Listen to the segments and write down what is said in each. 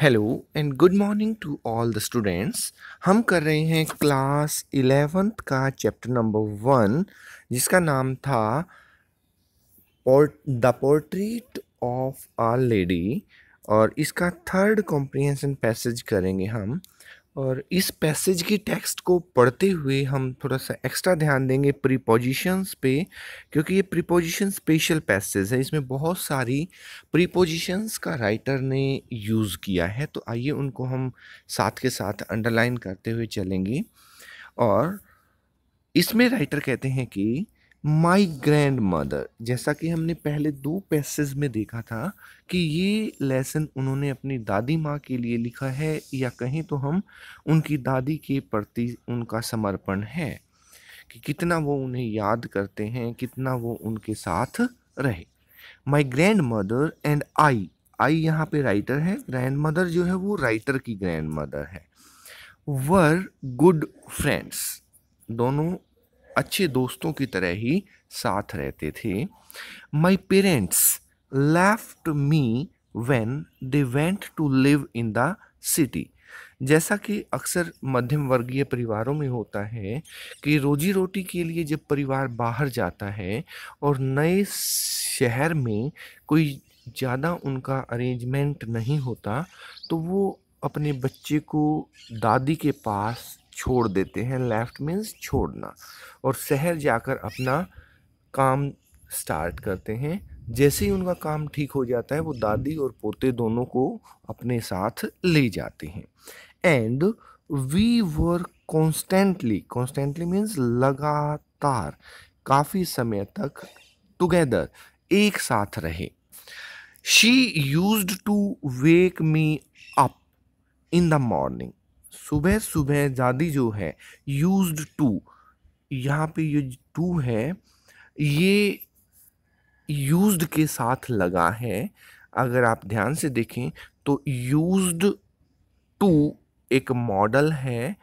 hello and good morning to all the students हम कर रहे हैं क्लास इलेवेंथ का चैप्टर नंबर वन जिसका नाम था the portrait of a lady और इसका थर्ड कॉम्प्रिहेंशन पैसेज करेंगे हम और इस पैसेज की टेक्स्ट को पढ़ते हुए हम थोड़ा सा एक्स्ट्रा ध्यान देंगे प्रीपोजिशंस पे क्योंकि ये प्रीपोजिशन स्पेशल पैसेज है इसमें बहुत सारी प्रीपोजिशंस का राइटर ने यूज़ किया है तो आइए उनको हम साथ के साथ अंडरलाइन करते हुए चलेंगे और इसमें राइटर कहते हैं कि माय ग्रैंड मदर जैसा कि हमने पहले दो पैसेज में देखा था कि ये लेसन उन्होंने अपनी दादी माँ के लिए लिखा है या कहें तो हम उनकी दादी के प्रति उनका समर्पण है कि कितना वो उन्हें याद करते हैं कितना वो उनके साथ रहे my grandmother and I I यहाँ पे राइटर है ग्रैंड मदर जो है वो राइटर की ग्रैंड मदर है वर गुड फ्रेंड्स दोनों अच्छे दोस्तों की तरह ही साथ रहते थे my parents left me when they went to live in the city जैसा कि अक्सर मध्यम वर्गीय परिवारों में होता है कि रोजी रोटी के लिए जब परिवार बाहर जाता है और नए शहर में कोई ज़्यादा उनका अरेंजमेंट नहीं होता तो वो अपने बच्चे को दादी के पास छोड़ देते हैं लेफ्ट मीन्स छोड़ना और शहर जाकर अपना काम स्टार्ट करते हैं जैसे ही उनका काम ठीक हो जाता है वो दादी और पोते दोनों को अपने साथ ले जाते हैं and we were constantly constantly means लगातार काफ़ी समय तक टुगेदर एक साथ रहे she used to wake me up in the morning सुबह सुबह ज़्यादा जो है यूज्ड टू यहाँ पे ये टू है ये यूज्ड के साथ लगा है अगर आप ध्यान से देखें तो यूज्ड टू एक मॉडल है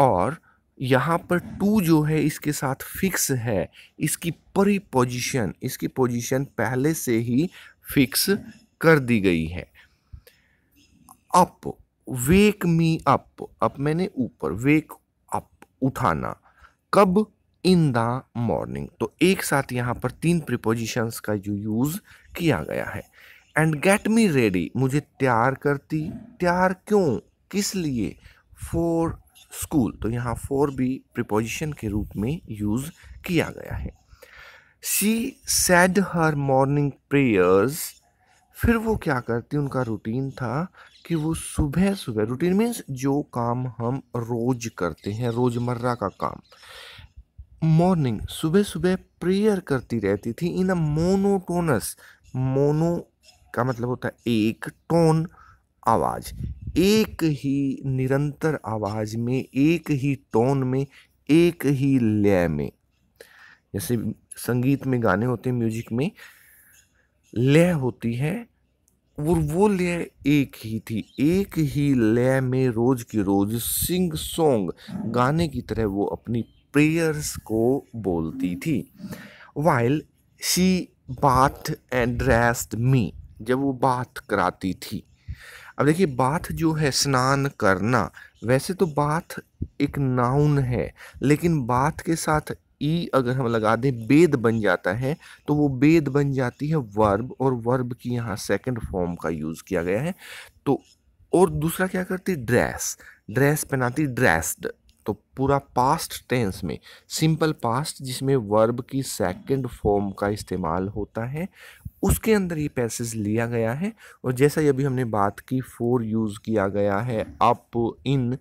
और यहाँ पर टू जो है इसके साथ फिक्स है इसकी परी पोजिशन इसकी पोजिशन पहले से ही फिक्स कर दी गई है up wake me up up मैंने ऊपर वेक अप उठाना कब इन द मॉर्निंग तो एक साथ यहाँ पर तीन प्रिपोजिशंस का जो यूज़ किया गया है एंड गेट मी रेडी मुझे तैयार करती तैयार क्यों किस लिए फॉर स्कूल तो यहाँ फॉर भी प्रिपोजिशन के रूप में यूज़ किया गया है she said her morning prayers फिर वो क्या करती उनका रूटीन था कि वो सुबह सुबह रूटीन मीन्स जो काम हम रोज करते हैं रोज़मर्रा का काम मॉर्निंग सुबह सुबह प्रेयर करती रहती थी इन अ मोनोटोनस मोनो का मतलब होता है एक टोन आवाज़ एक ही निरंतर आवाज़ में एक ही टोन में एक ही लय में जैसे संगीत में गाने होते हैं म्यूजिक में लय होती है और वो लय एक ही थी एक ही लय में रोज की रोज सिंग सॉन्ग गाने की तरह वो अपनी प्रेयर्स को बोलती थी while she bath and rest me जब वो बात कराती थी अब देखिए बात जो है स्नान करना वैसे तो बात एक नाउन है लेकिन बाथ के साथ ई अगर हम लगा दें बेद बन जाता है तो वो बेद बन जाती है वर्ब और वर्ब की यहाँ सेकंड फॉर्म का यूज़ किया गया है तो और दूसरा क्या करती ड्रेस ड्रेस पहनाती ड्रेस्ड तो पूरा पास्ट टेंस में सिंपल पास्ट जिसमें वर्ब की सेकंड फॉर्म का इस्तेमाल होता है उसके अंदर ये पैसेज लिया गया है और जैसा ही अभी हमने बात की फोर यूज़ किया गया है अप इन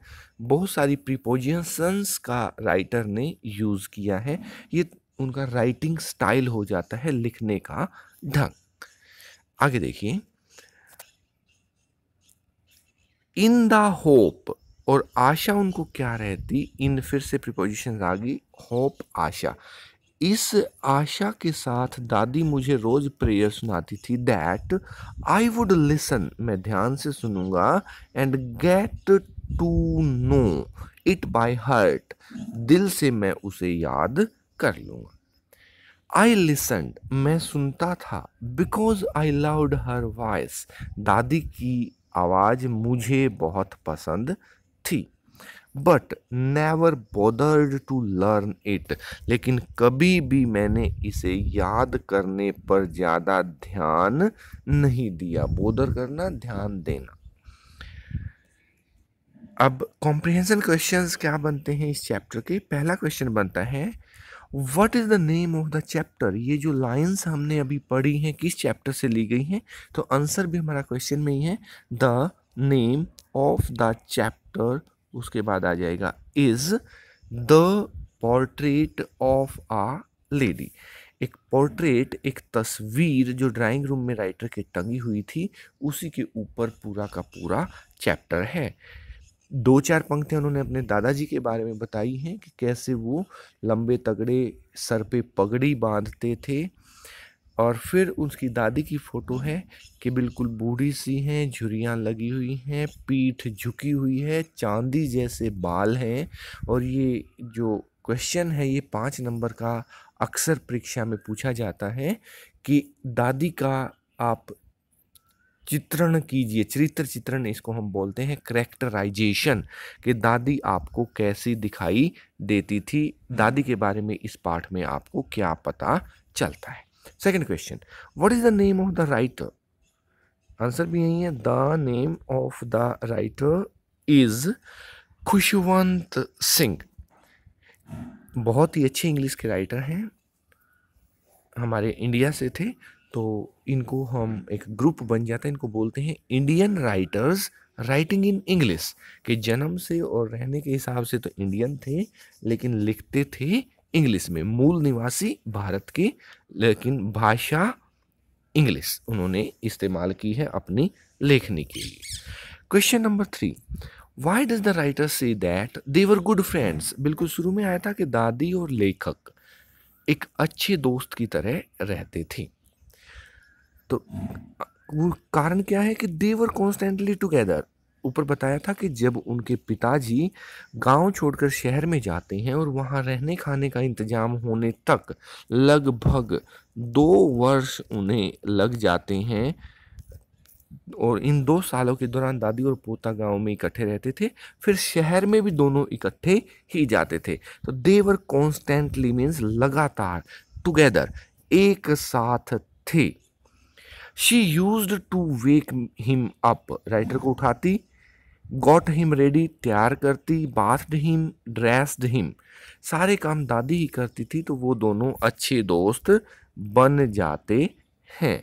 बहुत सारी प्रिपोजिशंस का राइटर ने यूज़ किया है ये उनका राइटिंग स्टाइल हो जाता है लिखने का ढंग आगे देखिए इन द होप और आशा उनको क्या रहती इन फिर से प्रिपोजिशन आ गई होप आशा इस आशा के साथ दादी मुझे रोज़ प्रेयर सुनाती थी दैट आई वुड लिसन मैं ध्यान से सुनूंगा and get to know it by heart दिल से मैं उसे याद कर लूँगा आई लिसन मैं सुनता था because I loved her voice दादी की आवाज़ मुझे बहुत पसंद थी but never bothered to learn it लेकिन कभी भी मैंने इसे याद करने पर ज़्यादा ध्यान नहीं दिया बोदर करना ध्यान देना अब कॉम्प्रिहेंशन क्वेश्चंस क्या बनते हैं इस चैप्टर के पहला क्वेश्चन बनता है what is the name of the chapter ये जो लाइंस हमने अभी पढ़ी हैं किस चैप्टर से ली गई हैं तो आंसर भी हमारा क्वेश्चन में ही है the name of the chapter after उसके बाद आ जाएगा is the portrait of a lady एक पोर्ट्रेट एक तस्वीर जो ड्राइंग रूम में राइटर के टंगी हुई थी उसी के ऊपर पूरा का पूरा चैप्टर है दो चार पंक्तियाँ उन्होंने अपने दादाजी के बारे में बताई हैं कि कैसे वो लंबे तगड़े सर पे पगड़ी बांधते थे और फिर उसकी दादी की फ़ोटो है कि बिल्कुल बूढ़ी सी हैं झुरियाँ लगी हुई हैं पीठ झुकी हुई है चांदी जैसे बाल हैं और ये जो क्वेश्चन है ये पाँच नंबर का अक्सर परीक्षा में पूछा जाता है कि दादी का आप चित्रण कीजिए चरित्र चित्रण इसको हम बोलते हैं करेक्टराइजेशन कि दादी आपको कैसी दिखाई देती थी दादी के बारे में इस पाठ में आपको क्या पता चलता है second question what is the name of the writer answer भी यही है the name of the writer is Khushwant Singh बहुत ही अच्छे इंग्लिश के राइटर हैं हमारे इंडिया से थे तो इनको हम एक ग्रुप बन जाते हैं इनको बोलते हैं Indian writers writing in English के जन्म से और रहने के हिसाब से तो इंडियन थे लेकिन लिखते थे इंग्लिश में मूल निवासी भारत के लेकिन भाषा इंग्लिश उन्होंने इस्तेमाल की है अपनी लेखनी के लिए question number three why does the writer say that they were good friends बिल्कुल शुरू में आया था कि दादी और लेखक एक अच्छे दोस्त की तरह रहते थे तो वो कारण क्या है कि देवर कॉन्स्टेंटली टुगेदर ऊपर बताया था कि जब उनके पिताजी गांव छोड़कर शहर में जाते हैं और वहां रहने खाने का इंतजाम होने तक लगभग दो वर्ष उन्हें लग जाते हैं और इन दो सालों के दौरान दादी और पोता गांव में इकट्ठे रहते थे फिर शहर में भी दोनों इकट्ठे ही जाते थे तो देवर कॉन्स्टेंटली मीन्स लगातार टुगेदर एक साथ थे she used to wake him up writer को उठाती गॉट हिम रेडी तैयार करती बाथड हिम ड्रेस्ड हिम सारे काम दादी ही करती थी तो वो दोनों अच्छे दोस्त बन जाते हैं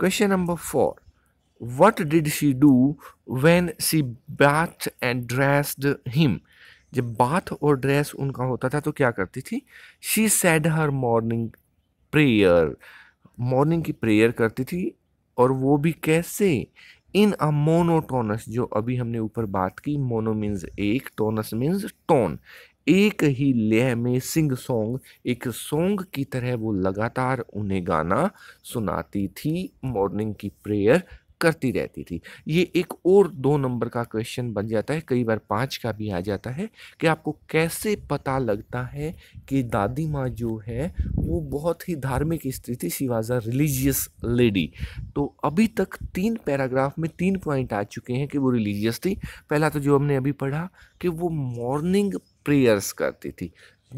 question number four what did she do when she bath and dressed him जब बाथ और ड्रेस उनका होता था तो क्या करती थी she said her morning prayer morning की प्रेयर करती थी और वो भी कैसे इन अ मोनोटोनस जो अभी हमने ऊपर बात की मोनो मीन्स एक टोनस मीन्स टोन एक ही लय में सिंग सॉन्ग एक सॉन्ग की तरह वो लगातार उन्हें गाना सुनाती थी मॉर्निंग की प्रेयर करती रहती थी ये एक और दो नंबर का क्वेश्चन बन जाता है कई बार पाँच का भी आ जाता है कि आपको कैसे पता लगता है कि दादी माँ जो है वो बहुत ही धार्मिक स्त्री थी she was a religious lady तो अभी तक तीन पैराग्राफ में तीन पॉइंट आ चुके हैं कि वो रिलीजियस थी पहला तो जो हमने अभी पढ़ा कि वो मॉर्निंग प्रेयर्स करती थी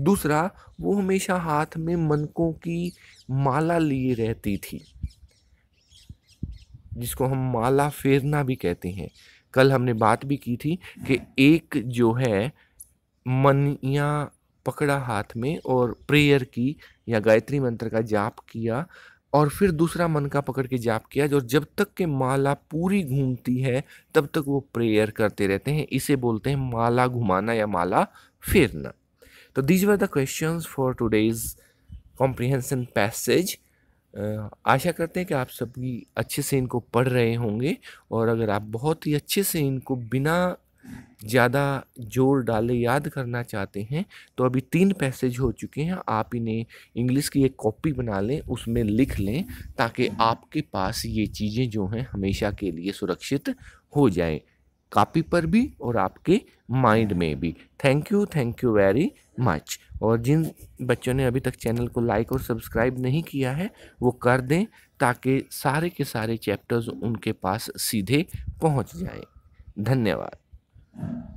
दूसरा वो हमेशा हाथ में मनकों की माला लिए रहती थी जिसको हम माला फेरना भी कहते हैं कल हमने बात भी की थी कि एक जो है मनिया पकड़ा हाथ में और प्रेयर की या गायत्री मंत्र का जाप किया और फिर दूसरा मन का पकड़ के जाप किया और जब तक के माला पूरी घूमती है तब तक वो प्रेयर करते रहते हैं इसे बोलते हैं माला घुमाना या माला फेरना तो these were the question for today's comprehension passage आशा करते हैं कि आप सभी अच्छे से इनको पढ़ रहे होंगे और अगर आप बहुत ही अच्छे से इनको बिना ज़्यादा जोर डाले याद करना चाहते हैं तो अभी तीन पैसेज हो चुके हैं आप इन्हें इंग्लिश की एक कॉपी बना लें उसमें लिख लें ताकि आपके पास ये चीज़ें जो हैं हमेशा के लिए सुरक्षित हो जाएं कापी पर भी और आपके माइंड में भी thank you thank you very much और जिन बच्चों ने अभी तक चैनल को लाइक और सब्सक्राइब नहीं किया है वो कर दें ताकि सारे के सारे चैप्टर्स उनके पास सीधे पहुंच जाए धन्यवाद